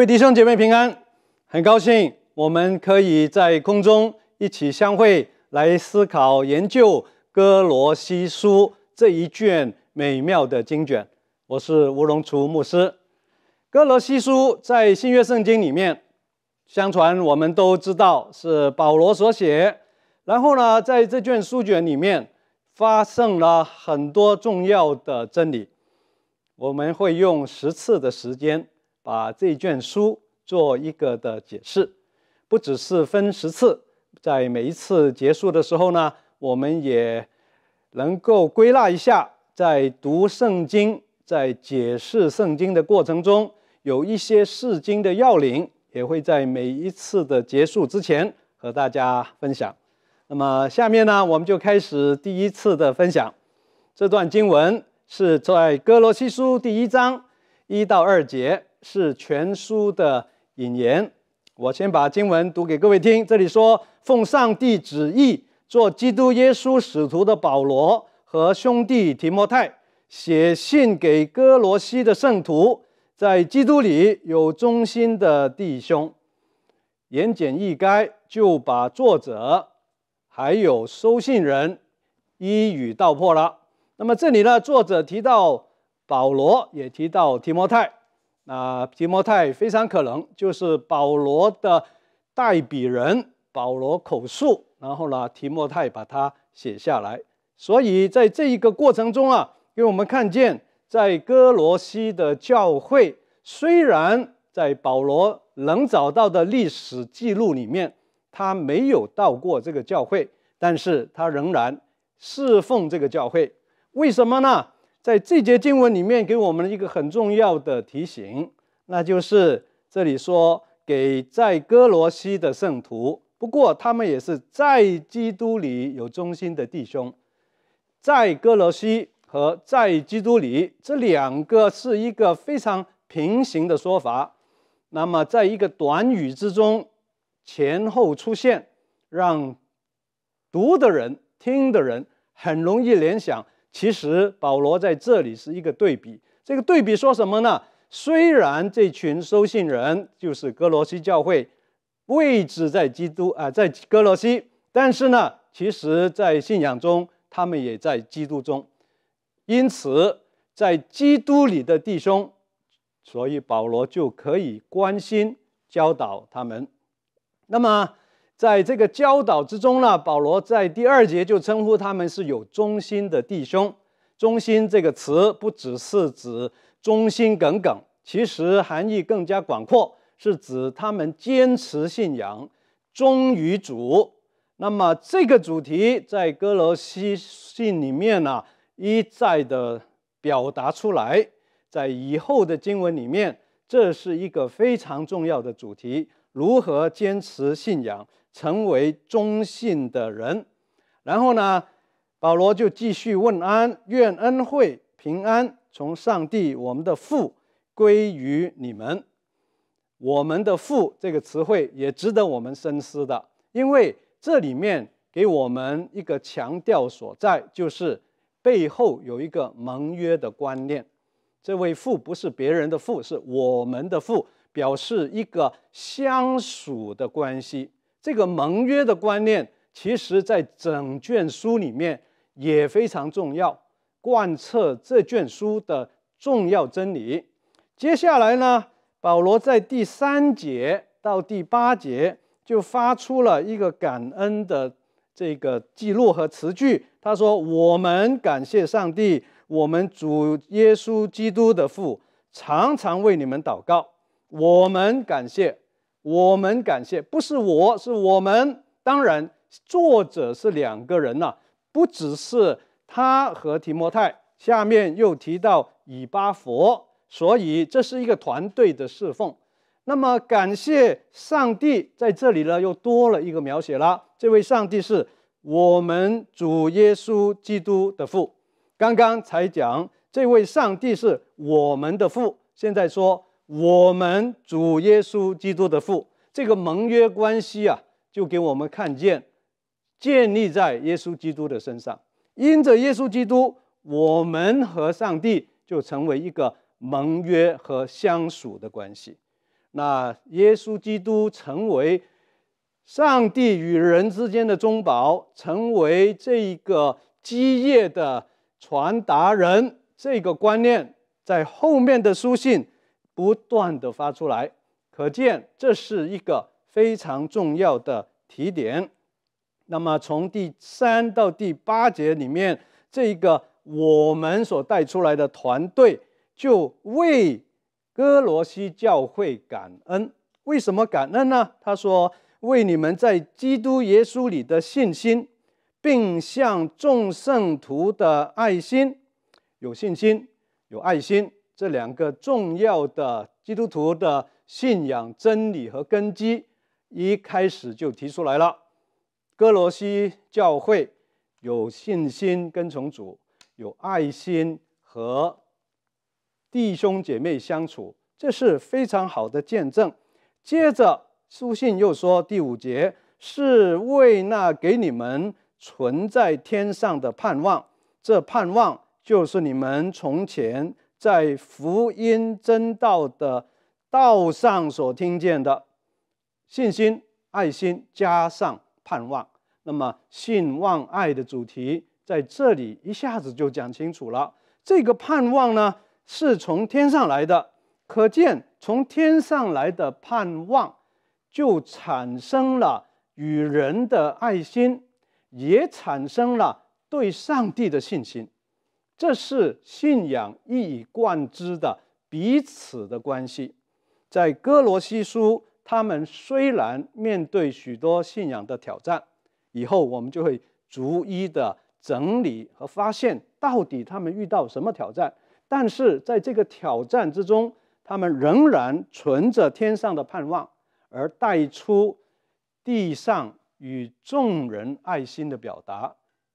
位弟兄姐妹平安，很高兴我们可以在空中一起相会，来思考研究《哥罗西书》这一卷美妙的经卷。我是吴龙厨牧师，《哥罗西书》在新约圣经里面，相传我们都知道是保罗所写。然后呢，在这卷书卷里面发生了很多重要的真理，我们会用十次的时间。把这卷书做一个的解释，不只是分十次，在每一次结束的时候呢，我们也能够归纳一下，在读圣经、在解释圣经的过程中，有一些释经的要领，也会在每一次的结束之前和大家分享。那么下面呢，我们就开始第一次的分享。这段经文是在哥罗西书第一章一到二节。是全书的引言，我先把经文读给各位听。这里说：“奉上帝旨意，做基督耶稣使徒的保罗和兄弟提摩太，写信给哥罗西的圣徒，在基督里有忠心的弟兄。”言简意赅，就把作者还有收信人一语道破了。那么这里呢，作者提到保罗，也提到提摩太。啊，提摩太非常可能就是保罗的代笔人，保罗口述，然后呢，提摩太把它写下来。所以在这一个过程中啊，给我们看见，在哥罗西的教会，虽然在保罗能找到的历史记录里面，他没有到过这个教会，但是他仍然侍奉这个教会，为什么呢？在这节经文里面，给我们一个很重要的提醒，那就是这里说给在哥罗西的圣徒，不过他们也是在基督里有忠心的弟兄，在哥罗西和在基督里这两个是一个非常平行的说法。那么在一个短语之中前后出现，让读的人、听的人很容易联想。其实保罗在这里是一个对比，这个对比说什么呢？虽然这群收信人就是哥罗西教会，位置在基督啊，在哥罗西，但是呢，其实，在信仰中，他们也在基督中，因此，在基督里的弟兄，所以保罗就可以关心教导他们。那么。在这个教导之中呢，保罗在第二节就称呼他们是有忠心的弟兄。忠心这个词不只是指忠心耿耿，其实含义更加广阔，是指他们坚持信仰，忠于主。那么这个主题在哥罗西信里面呢一再的表达出来，在以后的经文里面，这是一个非常重要的主题：如何坚持信仰。成为忠信的人，然后呢？保罗就继续问安，愿恩惠平安从上帝，我们的父，归于你们。我们的父这个词汇也值得我们深思的，因为这里面给我们一个强调所在，就是背后有一个盟约的观念。这位父不是别人的父，是我们的父，表示一个相属的关系。这个盟约的观念，其实在整卷书里面也非常重要，贯彻这卷书的重要真理。接下来呢，保罗在第三节到第八节就发出了一个感恩的这个记录和词句，他说：“我们感谢上帝，我们主耶稣基督的父常常为你们祷告。我们感谢。”我们感谢，不是我，是我们。当然，作者是两个人呐，不只是他和提摩太。下面又提到以巴佛，所以这是一个团队的侍奉。那么，感谢上帝在这里呢，又多了一个描写了。这位上帝是我们主耶稣基督的父。刚刚才讲这位上帝是我们的父，现在说。我们主耶稣基督的父，这个盟约关系啊，就给我们看见建立在耶稣基督的身上。因着耶稣基督，我们和上帝就成为一个盟约和相属的关系。那耶稣基督成为上帝与人之间的中保，成为这一个基业的传达人。这个观念在后面的书信。不断的发出来，可见这是一个非常重要的提点。那么，从第三到第八节里面，这个我们所带出来的团队就为哥罗西教会感恩。为什么感恩呢？他说：“为你们在基督耶稣里的信心，并向众圣徒的爱心有信心，有爱心。”这两个重要的基督徒的信仰真理和根基，一开始就提出来了。哥罗西教会有信心跟从主，有爱心和弟兄姐妹相处，这是非常好的见证。接着书信又说，第五节是为那给你们存在天上的盼望，这盼望就是你们从前。在福音真道的道上所听见的信心、爱心，加上盼望，那么信望爱的主题在这里一下子就讲清楚了。这个盼望呢，是从天上来的，可见从天上来的盼望，就产生了与人的爱心，也产生了对上帝的信心。这是信仰一以贯之的彼此的关系，在哥罗西书，他们虽然面对许多信仰的挑战，以后我们就会逐一的整理和发现，到底他们遇到什么挑战。但是在这个挑战之中，他们仍然存着天上的盼望，而带出地上与众人爱心的表达，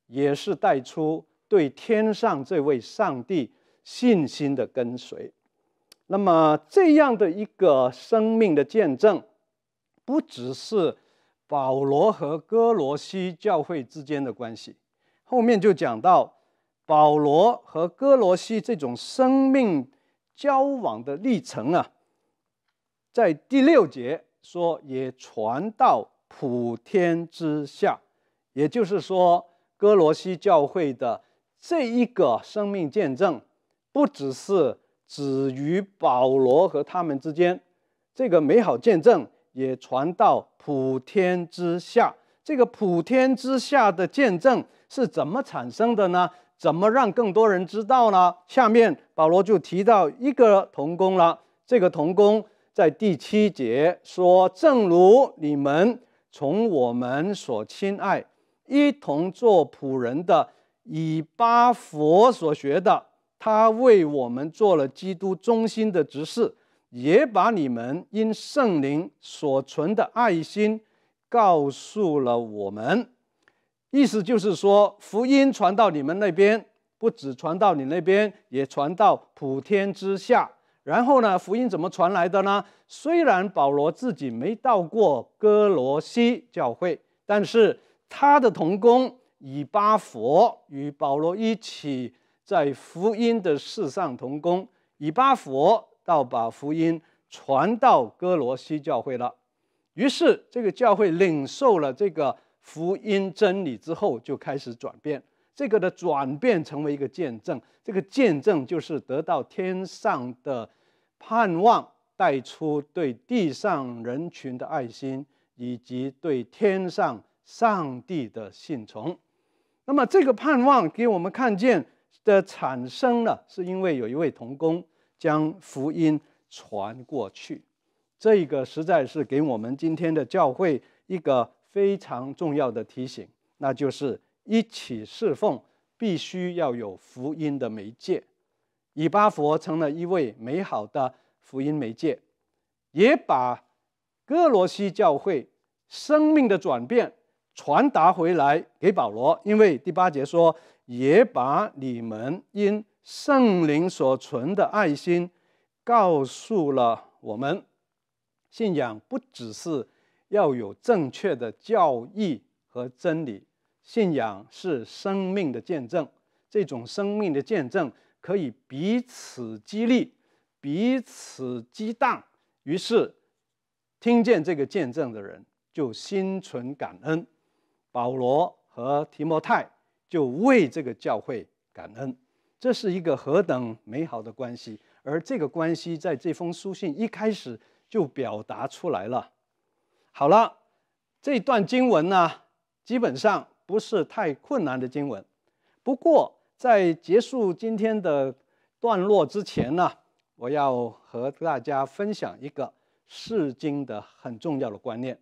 也是带出。对天上这位上帝信心的跟随，那么这样的一个生命的见证，不只是保罗和哥罗西教会之间的关系。后面就讲到保罗和哥罗西这种生命交往的历程啊，在第六节说也传到普天之下，也就是说哥罗西教会的。这一个生命见证，不只是止于保罗和他们之间，这个美好见证也传到普天之下。这个普天之下的见证是怎么产生的呢？怎么让更多人知道呢？下面保罗就提到一个童工了。这个童工在第七节说：“正如你们从我们所亲爱、一同做仆人的。”以巴佛所学的，他为我们做了基督中心的指示，也把你们因圣灵所存的爱心告诉了我们。意思就是说，福音传到你们那边，不只传到你那边，也传到普天之下。然后呢，福音怎么传来的呢？虽然保罗自己没到过哥罗西教会，但是他的同工。以巴佛与保罗一起在福音的事上同工，以巴佛到把福音传到哥罗西教会了，于是这个教会领受了这个福音真理之后，就开始转变。这个的转变成为一个见证，这个见证就是得到天上的盼望，带出对地上人群的爱心，以及对天上上帝的信从。那么这个盼望给我们看见的产生呢，是因为有一位童工将福音传过去，这个实在是给我们今天的教会一个非常重要的提醒，那就是一起侍奉必须要有福音的媒介，以巴佛成了一位美好的福音媒介，也把哥罗西教会生命的转变。传达回来给保罗，因为第八节说：“也把你们因圣灵所存的爱心，告诉了我们。”信仰不只是要有正确的教义和真理，信仰是生命的见证。这种生命的见证可以彼此激励，彼此激荡。于是，听见这个见证的人就心存感恩。保罗和提摩太就为这个教会感恩，这是一个何等美好的关系！而这个关系在这封书信一开始就表达出来了。好了，这段经文呢，基本上不是太困难的经文。不过，在结束今天的段落之前呢，我要和大家分享一个释经的很重要的观念。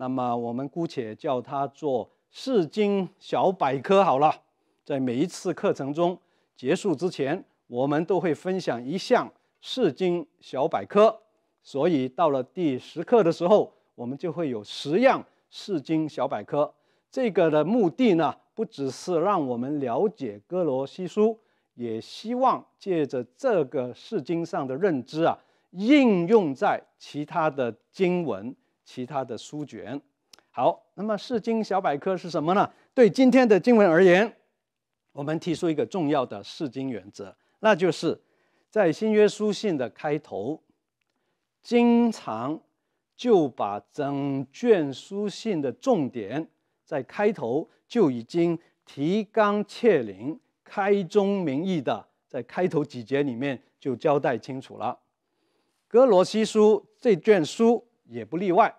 那么我们姑且叫它做释经小百科好了。在每一次课程中结束之前，我们都会分享一项释经小百科。所以到了第十课的时候，我们就会有十样释经小百科。这个的目的呢，不只是让我们了解《哥罗西书》，也希望借着这个释经上的认知啊，应用在其他的经文。其他的书卷，好，那么释经小百科是什么呢？对今天的经文而言，我们提出一个重要的释经原则，那就是在新约书信的开头，经常就把整卷书信的重点在开头就已经提纲挈领、开宗明义的，在开头几节里面就交代清楚了。哥罗西书这卷书也不例外。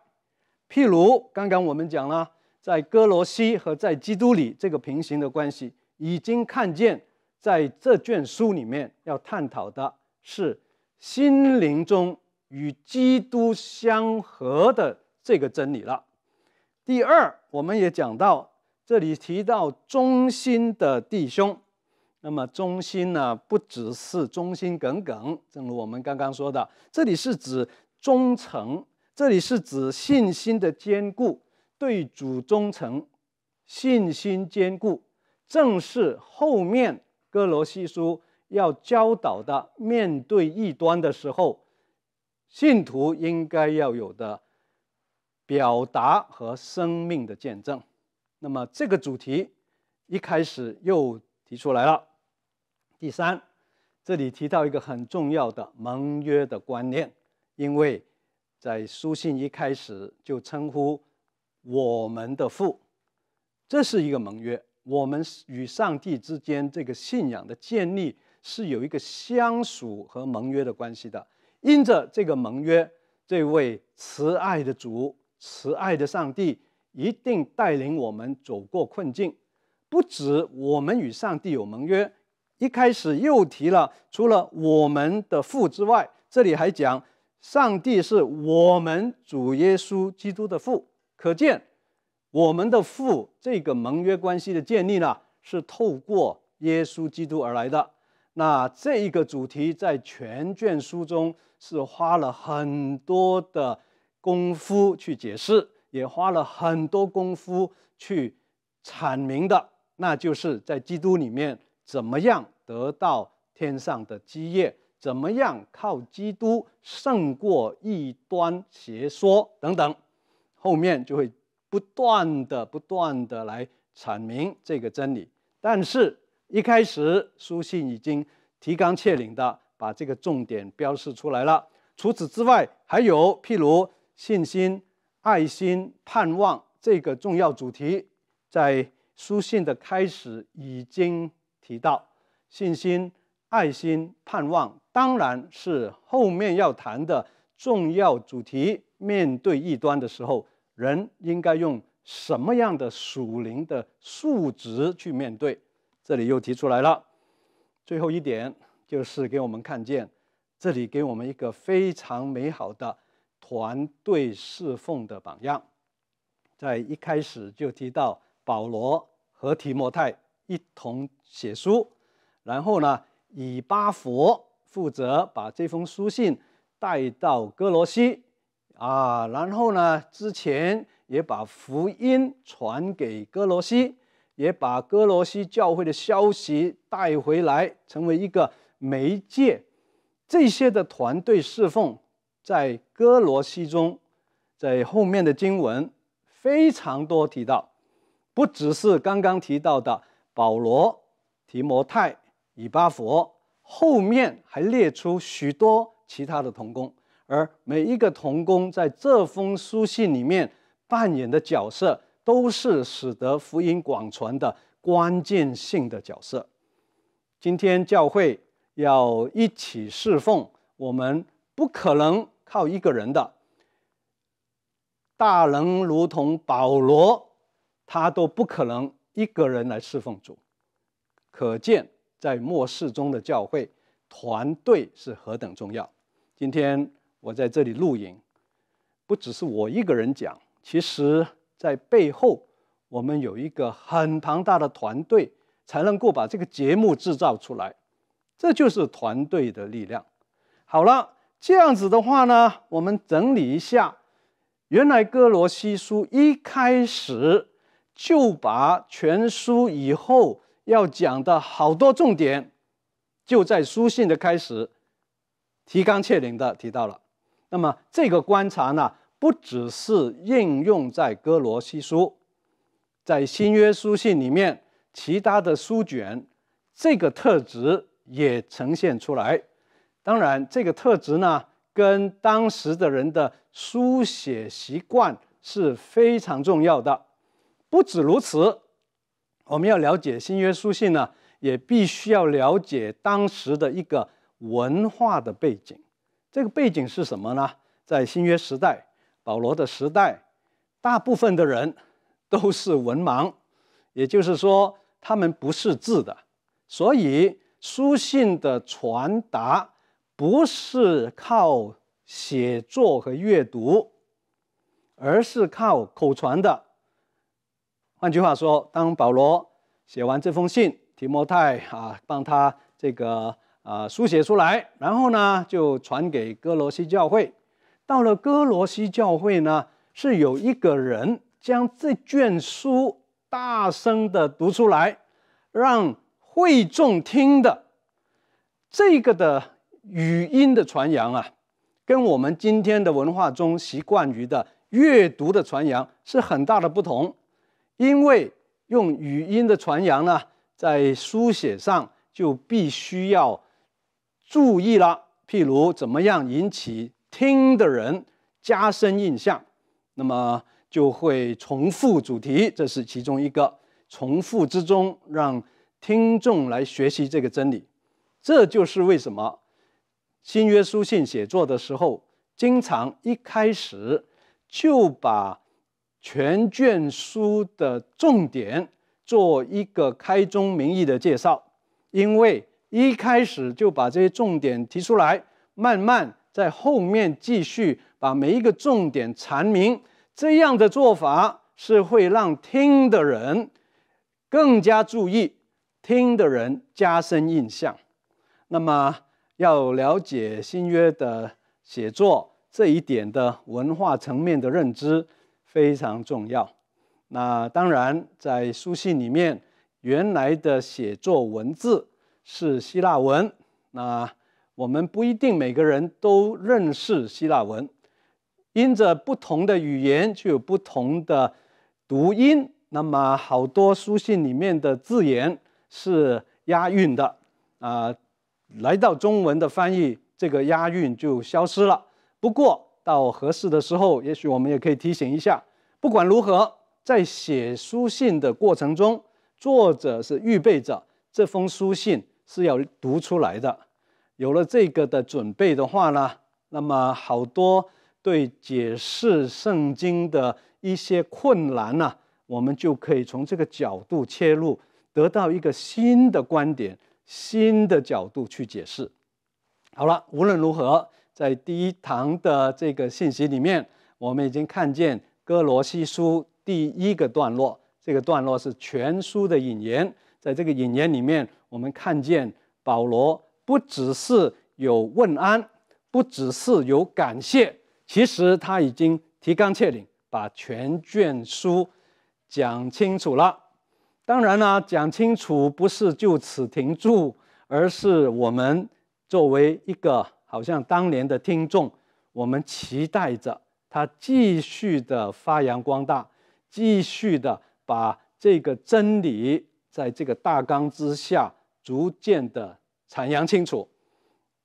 譬如，刚刚我们讲了，在哥罗西和在基督里这个平行的关系，已经看见，在这卷书里面要探讨的是心灵中与基督相合的这个真理了。第二，我们也讲到，这里提到忠心的弟兄，那么忠心呢，不只是忠心耿耿，正如我们刚刚说的，这里是指忠诚。这里是指信心的坚固，对主忠诚，信心坚固，正是后面哥罗西书要教导的，面对异端的时候，信徒应该要有的表达和生命的见证。那么这个主题一开始又提出来了。第三，这里提到一个很重要的盟约的观念，因为。在书信一开始就称呼我们的父，这是一个盟约。我们与上帝之间这个信仰的建立是有一个相属和盟约的关系的。因着这个盟约，这位慈爱的主、慈爱的上帝一定带领我们走过困境。不止我们与上帝有盟约，一开始又提了，除了我们的父之外，这里还讲。上帝是我们主耶稣基督的父，可见我们的父这个盟约关系的建立呢，是透过耶稣基督而来的。那这一个主题在全卷书中是花了很多的功夫去解释，也花了很多功夫去阐明的，那就是在基督里面怎么样得到天上的基业。怎么样靠基督胜过异端邪说等等，后面就会不断的不断的来阐明这个真理。但是，一开始书信已经提纲挈领的把这个重点标示出来了。除此之外，还有譬如信心、爱心、盼望这个重要主题，在书信的开始已经提到信心。爱心盼望当然是后面要谈的重要主题。面对异端的时候，人应该用什么样的属灵的素质去面对？这里又提出来了。最后一点就是给我们看见，这里给我们一个非常美好的团队侍奉的榜样。在一开始就提到保罗和提摩太一同写书，然后呢？以巴佛负责把这封书信带到哥罗西，啊，然后呢，之前也把福音传给哥罗西，也把哥罗西教会的消息带回来，成为一个媒介。这些的团队侍奉在哥罗西中，在后面的经文非常多提到，不只是刚刚提到的保罗、提摩太。以巴佛后面还列出许多其他的童工，而每一个童工在这封书信里面扮演的角色，都是使得福音广传的关键性的角色。今天教会要一起侍奉，我们不可能靠一个人的。大人如同保罗，他都不可能一个人来侍奉主，可见。在末世中的教会团队是何等重要。今天我在这里录影，不只是我一个人讲，其实在背后我们有一个很庞大的团队，才能够把这个节目制造出来。这就是团队的力量。好了，这样子的话呢，我们整理一下，原来哥罗西书一开始就把全书以后。要讲的好多重点，就在书信的开始，提纲挈领的提到了。那么这个观察呢，不只是应用在哥罗西书，在新约书信里面，其他的书卷，这个特质也呈现出来。当然，这个特质呢，跟当时的人的书写习惯是非常重要的。不止如此。我们要了解新约书信呢，也必须要了解当时的一个文化的背景。这个背景是什么呢？在新约时代，保罗的时代，大部分的人都是文盲，也就是说，他们不是字的，所以书信的传达不是靠写作和阅读，而是靠口传的。换句话说，当保罗写完这封信，提摩太啊帮他这个啊书写出来，然后呢就传给哥罗西教会。到了哥罗西教会呢，是有一个人将这卷书大声的读出来，让会众听的这个的语音的传扬啊，跟我们今天的文化中习惯于的阅读的传扬是很大的不同。因为用语音的传扬呢，在书写上就必须要注意了。譬如怎么样引起听的人加深印象，那么就会重复主题，这是其中一个。重复之中让听众来学习这个真理，这就是为什么新约书信写作的时候，经常一开始就把。全卷书的重点做一个开宗明义的介绍，因为一开始就把这些重点提出来，慢慢在后面继续把每一个重点阐明。这样的做法是会让听的人更加注意，听的人加深印象。那么，要了解新约的写作这一点的文化层面的认知。非常重要。那当然，在书信里面，原来的写作文字是希腊文，那我们不一定每个人都认识希腊文。因着不同的语言，就有不同的读音。那么，好多书信里面的字眼是押韵的，啊，来到中文的翻译，这个押韵就消失了。不过，到合适的时候，也许我们也可以提醒一下。不管如何，在写书信的过程中，作者是预备着这封书信是要读出来的。有了这个的准备的话呢，那么好多对解释圣经的一些困难呢，我们就可以从这个角度切入，得到一个新的观点、新的角度去解释。好了，无论如何。在第一堂的这个信息里面，我们已经看见哥罗西书第一个段落，这个段落是全书的引言。在这个引言里面，我们看见保罗不只是有问安，不只是有感谢，其实他已经提纲挈领把全卷书讲清楚了。当然呢，讲清楚不是就此停住，而是我们作为一个。好像当年的听众，我们期待着他继续的发扬光大，继续的把这个真理在这个大纲之下逐渐的阐扬清楚。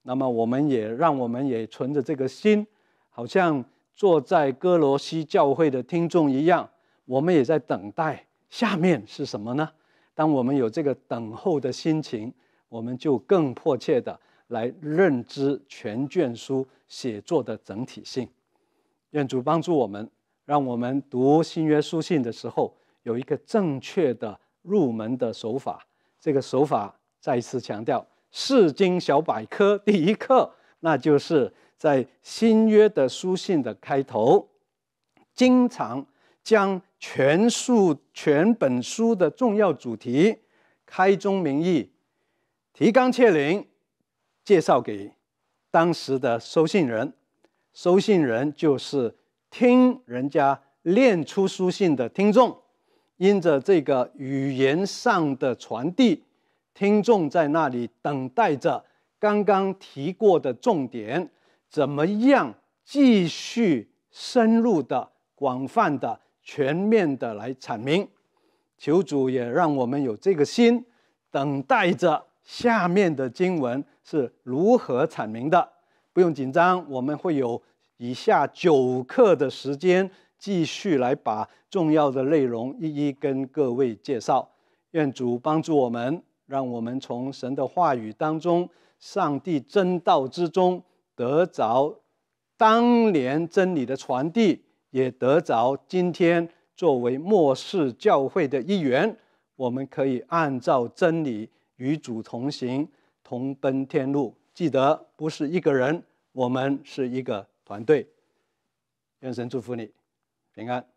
那么，我们也让我们也存着这个心，好像坐在哥罗西教会的听众一样，我们也在等待下面是什么呢？当我们有这个等候的心情，我们就更迫切的。来认知全卷书写作的整体性，愿主帮助我们，让我们读新约书信的时候有一个正确的入门的手法。这个手法，再一次强调《四经小百科》第一课，那就是在新约的书信的开头，经常将全书全本书的重要主题开宗明义，提纲挈领。介绍给当时的收信人，收信人就是听人家念出书信的听众，因着这个语言上的传递，听众在那里等待着刚刚提过的重点，怎么样继续深入的、广泛的、全面的来阐明？求主也让我们有这个心，等待着。下面的经文是如何阐明的？不用紧张，我们会有以下九课的时间继续来把重要的内容一一跟各位介绍。愿主帮助我们，让我们从神的话语当中、上帝真道之中得着当年真理的传递，也得着今天作为末世教会的一员，我们可以按照真理。与主同行，同奔天路。记得不是一个人，我们是一个团队。愿神祝福你，平安。